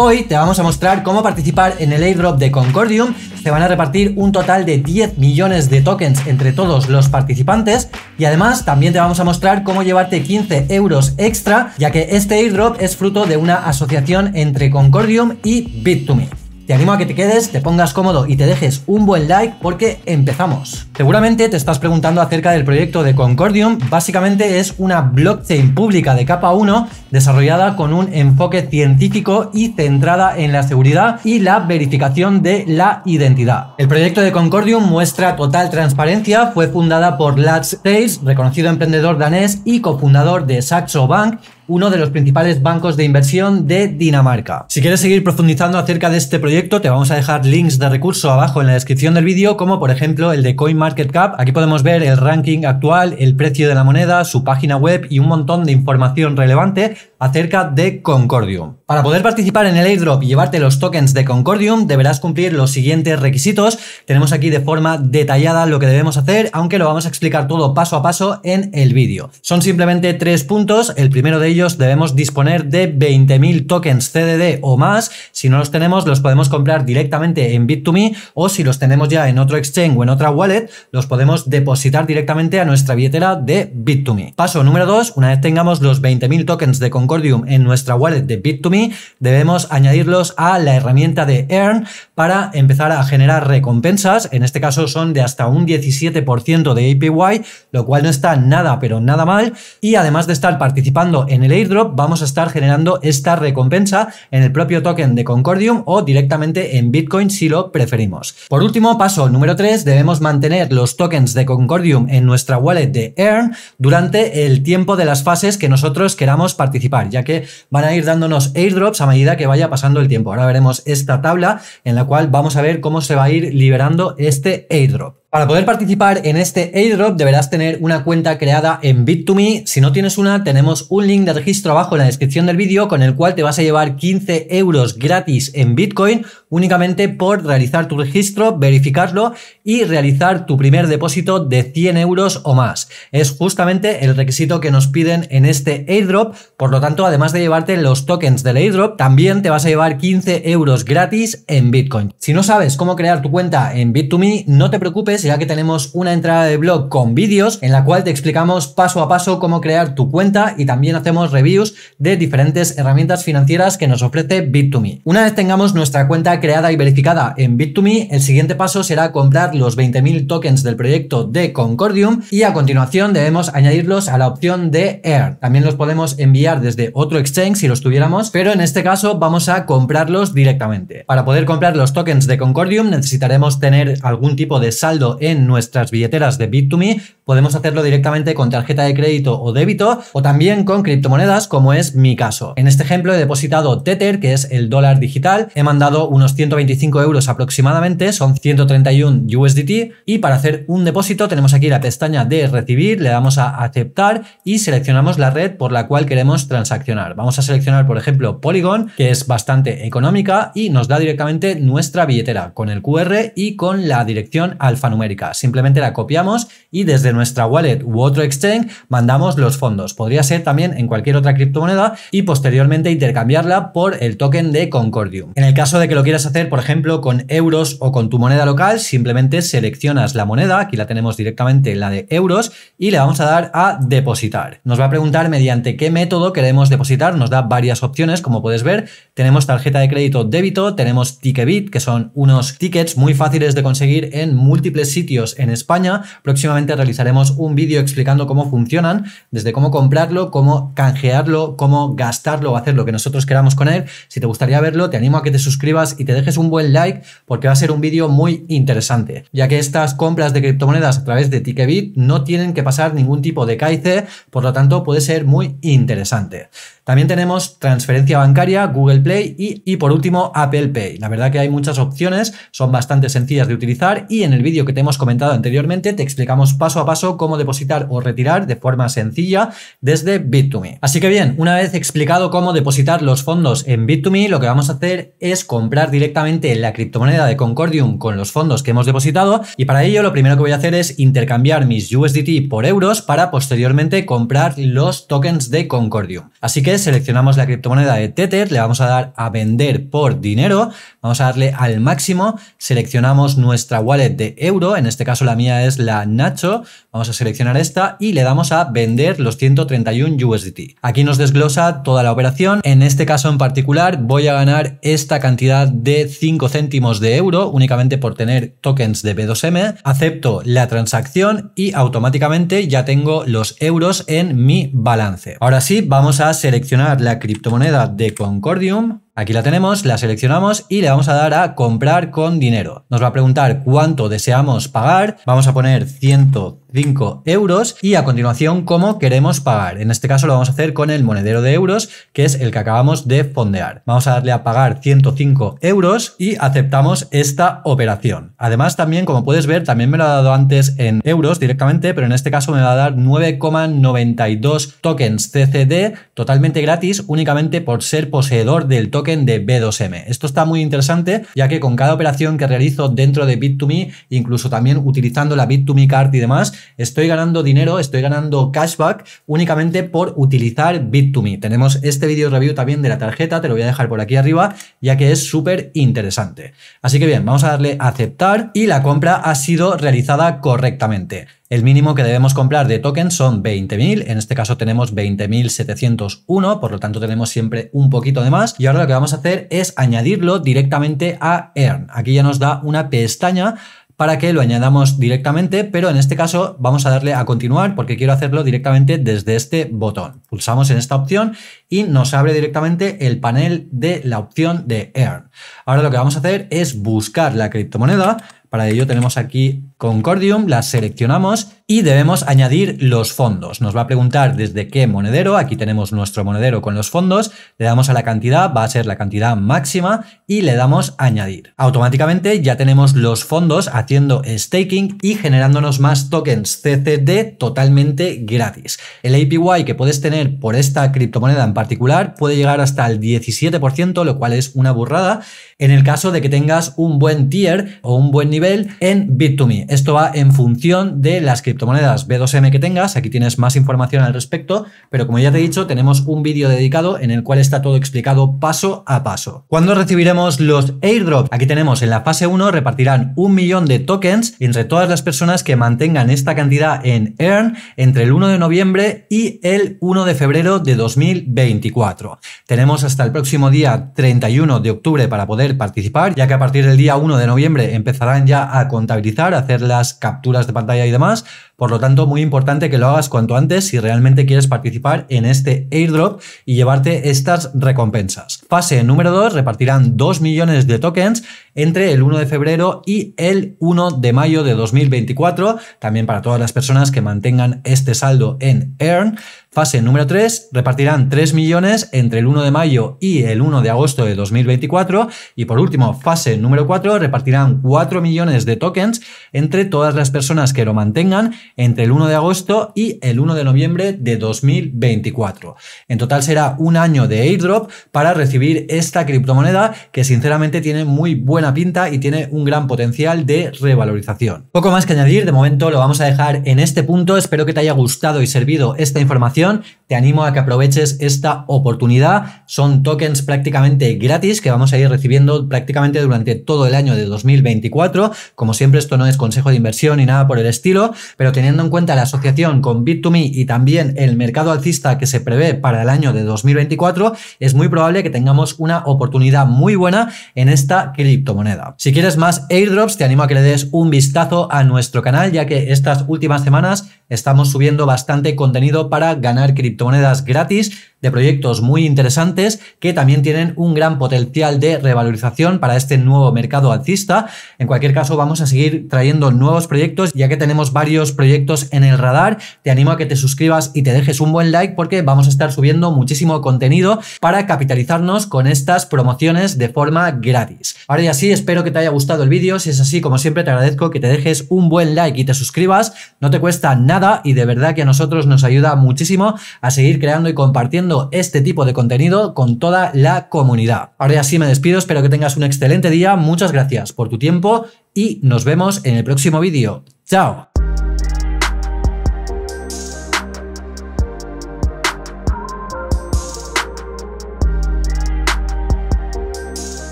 Hoy te vamos a mostrar cómo participar en el airdrop de Concordium. Se van a repartir un total de 10 millones de tokens entre todos los participantes y además también te vamos a mostrar cómo llevarte 15 euros extra ya que este airdrop es fruto de una asociación entre Concordium y Bit2Me. Te animo a que te quedes, te pongas cómodo y te dejes un buen like porque empezamos. Seguramente te estás preguntando acerca del proyecto de Concordium. Básicamente es una blockchain pública de capa 1 desarrollada con un enfoque científico y centrada en la seguridad y la verificación de la identidad. El proyecto de Concordium muestra total transparencia, fue fundada por Lats Reis, reconocido emprendedor danés y cofundador de Saxo Bank, uno de los principales bancos de inversión de Dinamarca. Si quieres seguir profundizando acerca de este proyecto, te vamos a dejar links de recursos abajo en la descripción del vídeo, como por ejemplo el de CoinMarketCap. Aquí podemos ver el ranking actual, el precio de la moneda, su página web y un montón de información relevante acerca de Concordium. Para poder participar en el airdrop y llevarte los tokens de Concordium deberás cumplir los siguientes requisitos. Tenemos aquí de forma detallada lo que debemos hacer, aunque lo vamos a explicar todo paso a paso en el vídeo. Son simplemente tres puntos. El primero de ellos debemos disponer de 20.000 tokens CDD o más. Si no los tenemos, los podemos comprar directamente en Bit2Me o si los tenemos ya en otro exchange o en otra wallet, los podemos depositar directamente a nuestra billetera de Bit2Me. Paso número 2, una vez tengamos los 20.000 tokens de Concordium en nuestra wallet de Bit2Me, debemos añadirlos a la herramienta de Earn para empezar a generar recompensas. En este caso son de hasta un 17% de APY, lo cual no está nada, pero nada mal. Y además de estar participando en el airdrop, vamos a estar generando esta recompensa en el propio token de Concordium o directamente en Bitcoin si lo preferimos. Por último, paso número 3, debemos mantener los tokens de Concordium en nuestra wallet de Earn durante el tiempo de las fases que nosotros queramos participar, ya que van a ir dándonos airdrops a medida que vaya pasando el tiempo. Ahora veremos esta tabla en la cual vamos a ver cómo se va a ir liberando este airdrop. Para poder participar en este airdrop deberás tener una cuenta creada en Bit2Me. Si no tienes una, tenemos un link de registro abajo en la descripción del vídeo con el cual te vas a llevar 15 euros gratis en Bitcoin únicamente por realizar tu registro, verificarlo y realizar tu primer depósito de 100 euros o más. Es justamente el requisito que nos piden en este airdrop. Por lo tanto, además de llevarte los tokens del airdrop, también te vas a llevar 15 euros gratis en Bitcoin. Si no sabes cómo crear tu cuenta en Bit2Me, no te preocupes ya que tenemos una entrada de blog con vídeos en la cual te explicamos paso a paso cómo crear tu cuenta y también hacemos reviews de diferentes herramientas financieras que nos ofrece Bit2Me. Una vez tengamos nuestra cuenta creada y verificada en Bit2Me, el siguiente paso será comprar los 20.000 tokens del proyecto de Concordium y a continuación debemos añadirlos a la opción de Air. También los podemos enviar desde otro exchange si los tuviéramos, pero en este caso vamos a comprarlos directamente. Para poder comprar los tokens de Concordium necesitaremos tener algún tipo de saldo en nuestras billeteras de Bit2Me, podemos hacerlo directamente con tarjeta de crédito o débito o también con criptomonedas como es mi caso. En este ejemplo he depositado Tether, que es el dólar digital, he mandado unos 125 euros aproximadamente, son 131 USDT y para hacer un depósito tenemos aquí la pestaña de recibir, le damos a aceptar y seleccionamos la red por la cual queremos transaccionar. Vamos a seleccionar por ejemplo Polygon, que es bastante económica y nos da directamente nuestra billetera con el QR y con la dirección alfanumérica Simplemente la copiamos y desde nuestra wallet u otro exchange mandamos los fondos. Podría ser también en cualquier otra criptomoneda y posteriormente intercambiarla por el token de Concordium. En el caso de que lo quieras hacer, por ejemplo, con euros o con tu moneda local, simplemente seleccionas la moneda, aquí la tenemos directamente la de euros, y le vamos a dar a depositar. Nos va a preguntar mediante qué método queremos depositar, nos da varias opciones, como puedes ver, tenemos tarjeta de crédito débito, tenemos Ticketbit, que son unos tickets muy fáciles de conseguir en múltiples sitios en España. Próximamente realizaremos un vídeo explicando cómo funcionan, desde cómo comprarlo, cómo canjearlo, cómo gastarlo o hacer lo que nosotros queramos con él. Si te gustaría verlo, te animo a que te suscribas y te dejes un buen like porque va a ser un vídeo muy interesante, ya que estas compras de criptomonedas a través de Tikebit no tienen que pasar ningún tipo de KIC, por lo tanto puede ser muy interesante. También tenemos transferencia bancaria, Google Play y, y, por último Apple Pay. La verdad que hay muchas opciones, son bastante sencillas de utilizar y en el vídeo que te hemos comentado anteriormente te explicamos paso a paso cómo depositar o retirar de forma sencilla desde Bit2Me. Así que bien, una vez explicado cómo depositar los fondos en Bit2Me, lo que vamos a hacer es comprar directamente la criptomoneda de Concordium con los fondos que hemos depositado y para ello lo primero que voy a hacer es intercambiar mis USDT por euros para posteriormente comprar los tokens de Concordium. Así que seleccionamos la criptomoneda de Tether, le vamos a dar a vender por dinero, vamos a darle al máximo, seleccionamos nuestra wallet de euro, en este caso la mía es la Nacho, vamos a seleccionar esta y le damos a vender los 131 USDT. Aquí nos desglosa toda la operación, en este caso en particular voy a ganar esta cantidad de 5 céntimos de euro únicamente por tener tokens de B2M, acepto la transacción y automáticamente ya tengo los euros en mi balance. Ahora sí, vamos a seleccionar seleccionar la criptomoneda de Concordium. Aquí la tenemos, la seleccionamos y le vamos a dar a comprar con dinero. Nos va a preguntar cuánto deseamos pagar. Vamos a poner 100 5 euros y a continuación cómo queremos pagar. En este caso lo vamos a hacer con el monedero de euros, que es el que acabamos de fondear. Vamos a darle a pagar 105 euros y aceptamos esta operación. Además también, como puedes ver, también me lo ha dado antes en euros directamente, pero en este caso me va a dar 9,92 tokens CCD totalmente gratis únicamente por ser poseedor del token de B2M. Esto está muy interesante ya que con cada operación que realizo dentro de Bit2Me, incluso también utilizando la Bit2Me Card y demás, estoy ganando dinero, estoy ganando cashback únicamente por utilizar Bit2Me. Tenemos este video review también de la tarjeta, te lo voy a dejar por aquí arriba, ya que es súper interesante. Así que bien, vamos a darle a aceptar y la compra ha sido realizada correctamente. El mínimo que debemos comprar de tokens son 20.000, en este caso tenemos 20.701, por lo tanto tenemos siempre un poquito de más. Y ahora lo que vamos a hacer es añadirlo directamente a Earn. Aquí ya nos da una pestaña para que lo añadamos directamente, pero en este caso vamos a darle a continuar porque quiero hacerlo directamente desde este botón. Pulsamos en esta opción y nos abre directamente el panel de la opción de Earn. Ahora lo que vamos a hacer es buscar la criptomoneda. Para ello tenemos aquí Concordium, la seleccionamos y debemos añadir los fondos. Nos va a preguntar desde qué monedero, aquí tenemos nuestro monedero con los fondos, le damos a la cantidad, va a ser la cantidad máxima y le damos a añadir. Automáticamente ya tenemos los fondos haciendo staking y generándonos más tokens CCD totalmente gratis. El APY que puedes tener por esta criptomoneda en particular puede llegar hasta el 17%, lo cual es una burrada en el caso de que tengas un buen tier o un buen nivel en Bit2Me. Esto va en función de las criptomonedas B2M que tengas. Aquí tienes más información al respecto, pero como ya te he dicho, tenemos un vídeo dedicado en el cual está todo explicado paso a paso. ¿Cuándo recibiremos los airdrops? Aquí tenemos en la fase 1 repartirán un millón de tokens entre todas las personas que mantengan esta cantidad en Earn entre el 1 de noviembre y el 1 de febrero de 2024. Tenemos hasta el próximo día 31 de octubre para poder participar, ya que a partir del día 1 de noviembre empezarán ya a contabilizar, a hacer las capturas de pantalla y demás. Por lo tanto, muy importante que lo hagas cuanto antes si realmente quieres participar en este airdrop y llevarte estas recompensas. Fase número 2, repartirán 2 millones de tokens entre el 1 de febrero y el 1 de mayo de 2024. También para todas las personas que mantengan este saldo en Earn. Fase número 3, repartirán 3 millones entre el 1 de mayo y el 1 de agosto de 2024. Y por último, fase número 4, repartirán 4 millones de tokens entre todas las personas que lo mantengan entre el 1 de agosto y el 1 de noviembre de 2024. En total será un año de airdrop para recibir esta criptomoneda que sinceramente tiene muy buena pinta y tiene un gran potencial de revalorización. Poco más que añadir, de momento lo vamos a dejar en este punto, espero que te haya gustado y servido esta información, te animo a que aproveches esta oportunidad, son tokens prácticamente gratis que vamos a ir recibiendo prácticamente durante todo el año de 2024, como siempre esto no es consejo de inversión ni nada por el estilo, pero teniendo en cuenta la asociación con Bit2Me y también el mercado alcista que se prevé para el año de 2024, es muy probable que tengamos una oportunidad muy buena en esta criptomoneda si quieres más airdrops, te animo a que le des un vistazo a nuestro canal, ya que estas últimas semanas estamos subiendo bastante contenido para ganar criptomonedas gratis de proyectos muy interesantes que también tienen un gran potencial de revalorización para este nuevo mercado alcista. En cualquier caso, vamos a seguir trayendo nuevos proyectos ya que tenemos varios proyectos en el radar. Te animo a que te suscribas y te dejes un buen like porque vamos a estar subiendo muchísimo contenido para capitalizarnos con estas promociones de forma gratis. Ahora ya así, espero que te haya gustado el vídeo. Si es así, como siempre, te agradezco que te dejes un buen like y te suscribas. No te cuesta nada y de verdad que a nosotros nos ayuda muchísimo a seguir creando y compartiendo este tipo de contenido con toda la comunidad. Ahora sí me despido, espero que tengas un excelente día. Muchas gracias por tu tiempo y nos vemos en el próximo vídeo. ¡Chao!